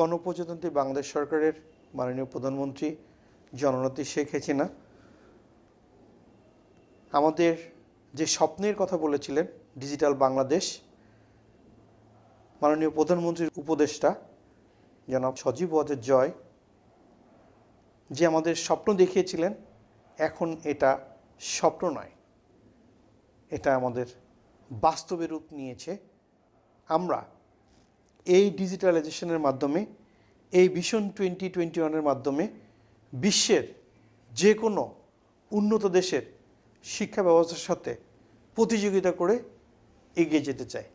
গণপ্রজাতন্ত্রী বাংলাদেশ সরকারের মাননীয় প্রধানমন্ত্রী জননতি শেখ হাসিনা আমাদের যে স্বপ্নের কথা বলেছিলেন ডিজিটাল বাংলাদেশ মাননীয় প্রধানমন্ত্রীর উপদেষ্টা জনাব সজীব ওয়াজের জয় যে আমাদের স্বপ্ন দেখিয়েছিলেন এখন এটা স্বপ্ন নয় এটা আমাদের বাস্তবে রূপ নিয়েছে আমরা এই ডিজিটালাইজেশনের মাধ্যমে এই ভিশন টোয়েন্টি টোয়েন্টি ওয়ানের মাধ্যমে বিশ্বের যে কোনো উন্নত দেশের শিক্ষা ব্যবস্থার সাথে প্রতিযোগিতা করে এগিয়ে যেতে চায়